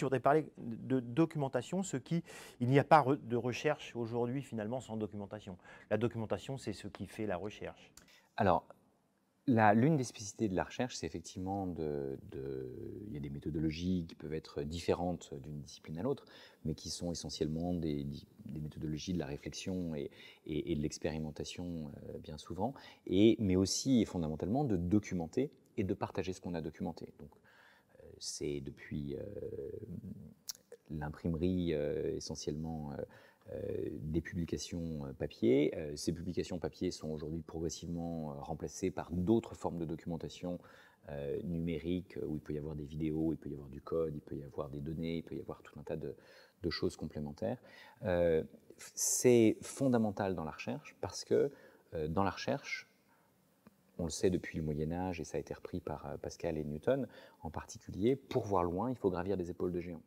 Je voudrais parler de documentation, ce qui, il n'y a pas de recherche aujourd'hui finalement sans documentation. La documentation, c'est ce qui fait la recherche. Alors, l'une des spécificités de la recherche, c'est effectivement de, il y a des méthodologies qui peuvent être différentes d'une discipline à l'autre, mais qui sont essentiellement des, méthodologies de la réflexion et, de l'expérimentation euh, bien souvent, mais aussi et fondamentalement de documenter et de partager ce qu'on a documenté. Donc, c'est depuis euh, l'imprimerie euh, essentiellement euh, des publications papier. ces publications papier sont aujourd'hui progressivement remplacées par d'autres formes de documentation numérique où il peut y avoir des vidéos, il peut y avoir du code, il peut y avoir des données, il peut y avoir tout un tas de, choses complémentaires. c'est fondamental dans la recherche parce que dans la recherche, on le sait depuis le Moyen Âge, et ça a été repris par euh, Pascal et Newton en particulier, pour voir loin, il faut gravir des épaules de géants.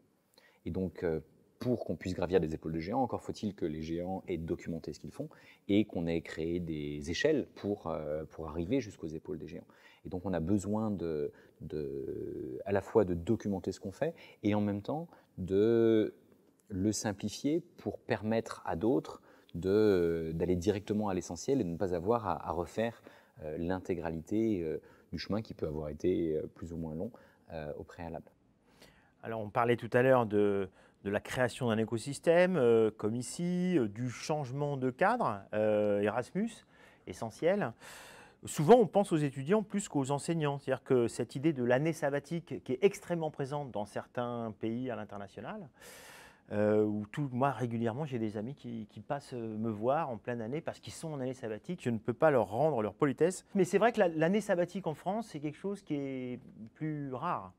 Et donc, euh, pour qu'on puisse gravir des épaules de géants, encore faut-il que les géants aient documenté ce qu'ils font et qu'on ait créé des échelles pour, euh, pour arriver jusqu'aux épaules des géants. Et donc, on a besoin de, à la fois de documenter ce qu'on fait et en même temps de le simplifier pour permettre à d'autres d'aller directement à l'essentiel et de ne pas avoir à refaire euh, l'intégralité euh, du chemin qui peut avoir été euh, plus ou moins long au préalable. Alors on parlait tout à l'heure de, la création d'un écosystème, comme ici, du changement de cadre, Erasmus, essentiel. Souvent, on pense aux étudiants plus qu'aux enseignants. C'est-à-dire que cette idée de l'année sabbatique, qui est extrêmement présente dans certains pays à l'international, euh, tout, moi régulièrement j'ai des amis qui, passent euh, me voir en pleine année parce qu'ils sont en année sabbatique, je ne peux pas leur rendre leur politesse. Mais c'est vrai que l'année sabbatique en France, c'est quelque chose qui est plus rare.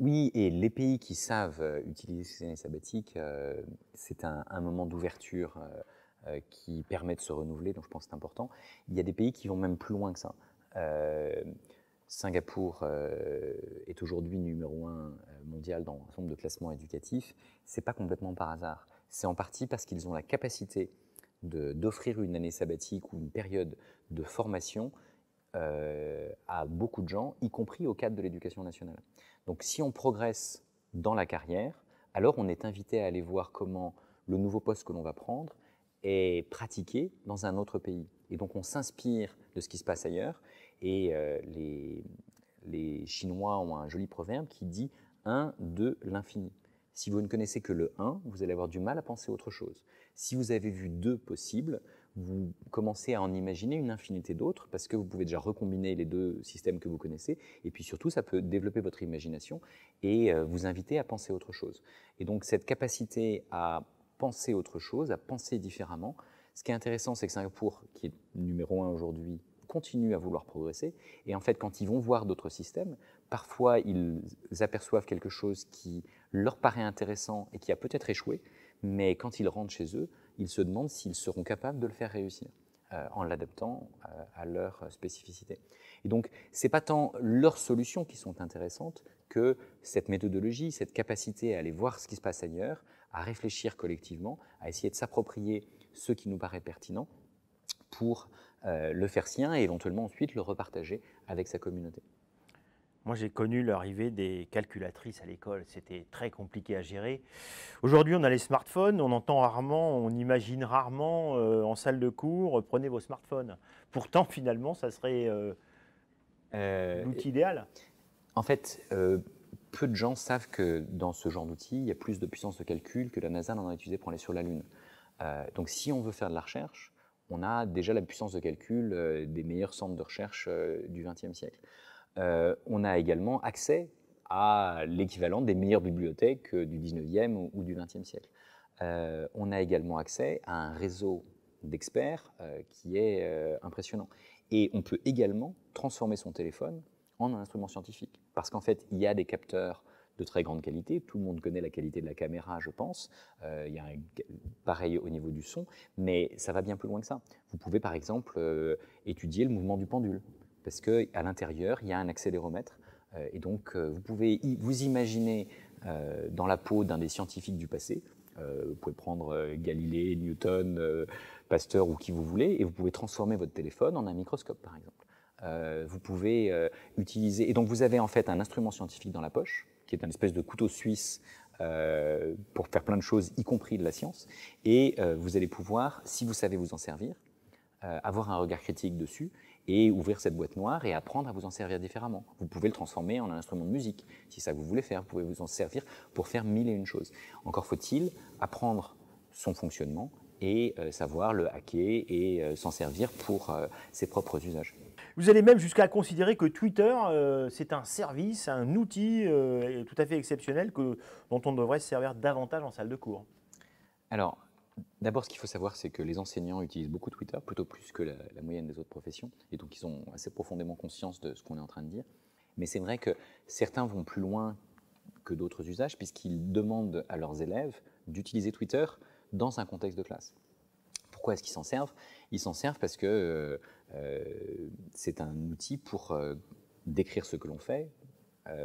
Oui, et les pays qui savent euh, utiliser ces années sabbatiques, euh, c'est un, moment d'ouverture qui permet de se renouveler, donc je pense que c'est important. Il y a des pays qui vont même plus loin que ça. Singapour euh, est aujourd'hui numéro un euh, mondial dans l'ensemble nombre de classements éducatifs, c'est pas complètement par hasard. C'est en partie parce qu'ils ont la capacité d'offrir une année sabbatique ou une période de formation euh, à beaucoup de gens, y compris au cadre de l'éducation nationale. Donc si on progresse dans la carrière, alors on est invité à aller voir comment le nouveau poste que l'on va prendre est pratiqué dans un autre pays. Et donc on s'inspire de ce qui se passe ailleurs et euh, les, Chinois ont un joli proverbe qui dit 1 de l'infini. Si vous ne connaissez que le 1, vous allez avoir du mal à penser autre chose. Si vous avez vu deux possibles, vous commencez à en imaginer une infinité d'autres parce que vous pouvez déjà recombiner les deux systèmes que vous connaissez. Et puis surtout, ça peut développer votre imagination et euh, vous inviter à penser autre chose. Et donc cette capacité à penser autre chose, à penser différemment. Ce qui est intéressant, c'est que Singapour, qui est numéro un aujourd'hui continuent à vouloir progresser. Et en fait, quand ils vont voir d'autres systèmes, parfois ils aperçoivent quelque chose qui leur paraît intéressant et qui a peut-être échoué, mais quand ils rentrent chez eux, ils se demandent s'ils seront capables de le faire réussir euh, en l'adaptant euh, à leur spécificité. Et donc, ce n'est pas tant leurs solutions qui sont intéressantes que cette méthodologie, cette capacité à aller voir ce qui se passe ailleurs, à réfléchir collectivement, à essayer de s'approprier ce qui nous paraît pertinent pour euh, le faire sien et éventuellement ensuite le repartager avec sa communauté. Moi, j'ai connu l'arrivée des calculatrices à l'école. C'était très compliqué à gérer. Aujourd'hui, on a les smartphones. On entend rarement, on imagine rarement euh, en salle de cours, euh, prenez vos smartphones. Pourtant, finalement, ça serait l'outil idéal. En fait, peu de gens savent que dans ce genre d'outil, il y a plus de puissance de calcul que la NASA n'en a utilisé pour aller sur la Lune. donc si on veut faire de la recherche, on a déjà la puissance de calcul euh, des meilleurs centres de recherche euh, du XXe siècle. Euh, on a également accès à l'équivalent des meilleures bibliothèques du XIXe ou, du XXe siècle. on a également accès à un réseau d'experts qui est impressionnant. Et on peut également transformer son téléphone en un instrument scientifique, parce qu'en fait, il y a des capteurs de très grande qualité. Tout le monde connaît la qualité de la caméra, je pense. Euh, il y a pareil au niveau du son, mais ça va bien plus loin que ça. Vous pouvez par exemple euh, étudier le mouvement du pendule, parce que à l'intérieur il y a un accéléromètre, euh, et donc vous pouvez vous imaginer dans la peau d'un des scientifiques du passé. vous pouvez prendre Galilée, Newton, Pasteur ou qui vous voulez, et vous pouvez transformer votre téléphone en un microscope par exemple. vous pouvez utiliser, et donc vous avez en fait un instrument scientifique dans la poche, qui est un espèce de couteau suisse euh, pour faire plein de choses, y compris de la science. Et euh, vous allez pouvoir, si vous savez vous en servir, euh, avoir un regard critique dessus et ouvrir cette boîte noire et apprendre à vous en servir différemment. Vous pouvez le transformer en un instrument de musique, si ça vous voulez faire. Vous pouvez vous en servir pour faire mille et une choses. Encore faut-il apprendre son fonctionnement et savoir le hacker et s'en servir pour ses propres usages. Vous allez même jusqu'à considérer que Twitter, euh, c'est un service, un outil euh, tout à fait exceptionnel dont on devrait se servir davantage en salle de cours. Alors, D'abord, ce qu'il faut savoir, c'est que les enseignants utilisent beaucoup Twitter, plutôt plus que la, la, moyenne des autres professions, et donc ils ont assez profondément conscience de ce qu'on est en train de dire. Mais c'est vrai que certains vont plus loin que d'autres usages, puisqu'ils demandent à leurs élèves d'utiliser Twitter dans un contexte de classe pourquoi est-ce qu'ils s'en servent Ils s'en servent parce que euh, euh, c'est un outil pour euh, décrire ce que l'on fait,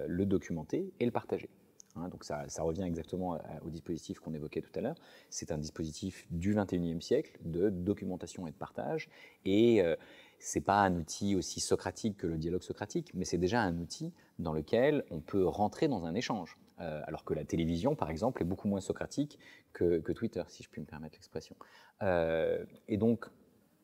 le documenter et le partager. Hein. donc ça, ça, revient exactement au dispositif qu'on évoquait tout à l'heure. C'est un dispositif du 21e siècle de documentation et de partage. Et c'est pas un outil aussi socratique que le dialogue socratique, mais c'est déjà un outil dans lequel on peut rentrer dans un échange. Euh, alors que la télévision, par exemple, est beaucoup moins socratique que, Twitter, si je puis me permettre l'expression. Euh, et donc,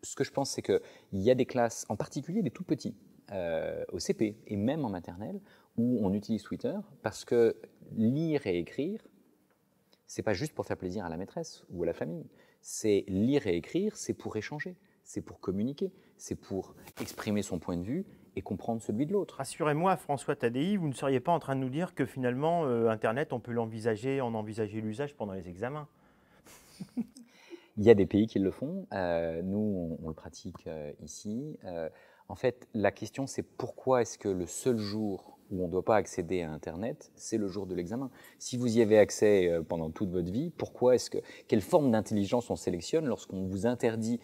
ce que je pense, c'est qu'il y a des classes, en particulier des tout petits, euh, au CP et même en maternelle, où on utilise Twitter parce que lire et écrire, c'est pas juste pour faire plaisir à la maîtresse ou à la famille. C'est lire et écrire, c'est pour échanger, c'est pour communiquer, c'est pour exprimer son point de vue, et comprendre celui de l'autre. Assurez-moi, François Tadéi, vous ne seriez pas en train de nous dire que finalement, euh, Internet, on peut l'envisager, en envisager l'usage pendant les examens Il y a des pays qui le font. Euh, nous, on, le pratique euh, ici. en fait, la question, c'est pourquoi est-ce que le seul jour où on ne doit pas accéder à Internet, c'est le jour de l'examen. Si vous y avez accès pendant toute votre vie, pourquoi est-ce que quelle forme d'intelligence on sélectionne lorsqu'on vous interdit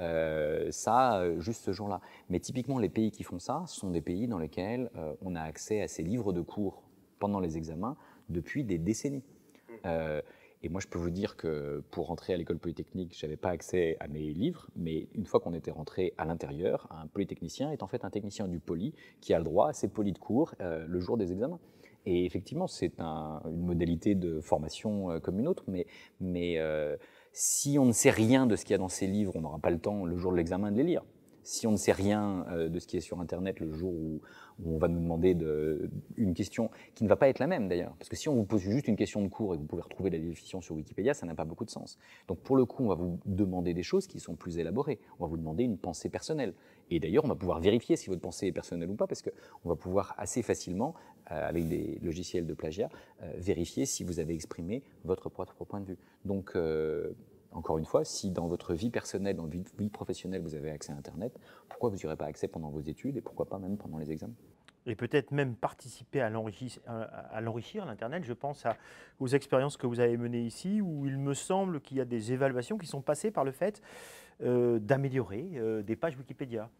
euh, ça euh, juste ce jour-là. Mais typiquement, les pays qui font ça, ce sont des pays dans lesquels euh, on a accès à ces livres de cours pendant les examens depuis des décennies. Mm. et moi, je peux vous dire que pour rentrer à l'école polytechnique, je n'avais pas accès à mes livres, mais une fois qu'on était rentré à l'intérieur, un polytechnicien est en fait un technicien du poly qui a le droit à ses poly de cours le jour des examens. Et effectivement, c'est une modalité de formation comme une autre, mais, mais si on ne sait rien de ce qu'il y a dans ces livres, on n'aura pas le temps le jour de l'examen de les lire. Si on ne sait rien euh, de ce qui est sur Internet le jour où, on va nous demander une question qui ne va pas être la même d'ailleurs, parce que si on vous pose juste une question de cours et que vous pouvez retrouver la définition sur Wikipédia, ça n'a pas beaucoup de sens. Donc pour le coup, on va vous demander des choses qui sont plus élaborées. On va vous demander une pensée personnelle. Et d'ailleurs, on va pouvoir vérifier si votre pensée est personnelle ou pas, parce qu'on va pouvoir assez facilement, euh, avec des logiciels de plagiat, euh, vérifier si vous avez exprimé votre propre point de vue. Donc, euh, encore une fois, si dans votre vie personnelle, dans votre vie professionnelle, vous avez accès à Internet, pourquoi vous n'aurez pas accès pendant vos études et pourquoi pas même pendant les examens et peut-être même participer à l'enrichir, l'Internet. Je pense à, aux expériences que vous avez menées ici, où il me semble qu'il y a des évaluations qui sont passées par le fait euh, d'améliorer euh, des pages Wikipédia.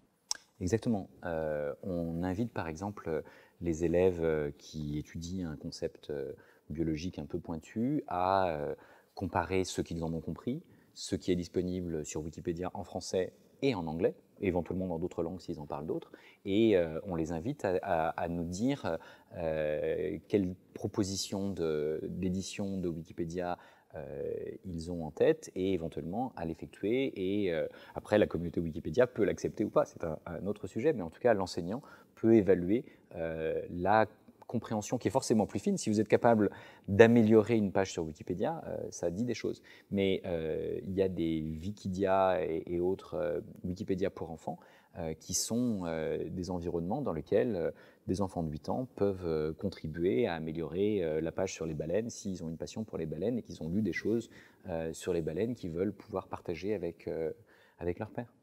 Exactement. Euh, on invite par exemple les élèves qui étudient un concept biologique un peu pointu à comparer ce qu'ils en ont compris, ce qui est disponible sur Wikipédia en français et en anglais, éventuellement dans d'autres langues s'ils en parlent d'autres, et euh, on les invite à, nous dire euh, quelles propositions d'édition de, Wikipédia euh, ils ont en tête et éventuellement à l'effectuer. Et euh, après, la communauté Wikipédia peut l'accepter ou pas, c'est un, autre sujet, mais en tout cas, l'enseignant peut évaluer la compréhension qui est forcément plus fine. Si vous êtes capable d'améliorer une page sur Wikipédia, euh, ça dit des choses. Mais euh, il y a des Wikidia et, autres euh, Wikipédia pour enfants qui sont des environnements dans lesquels des enfants de 8 ans peuvent contribuer à améliorer la page sur les baleines s'ils ont une passion pour les baleines et qu'ils ont lu des choses sur les baleines qu'ils veulent pouvoir partager avec, avec leur père.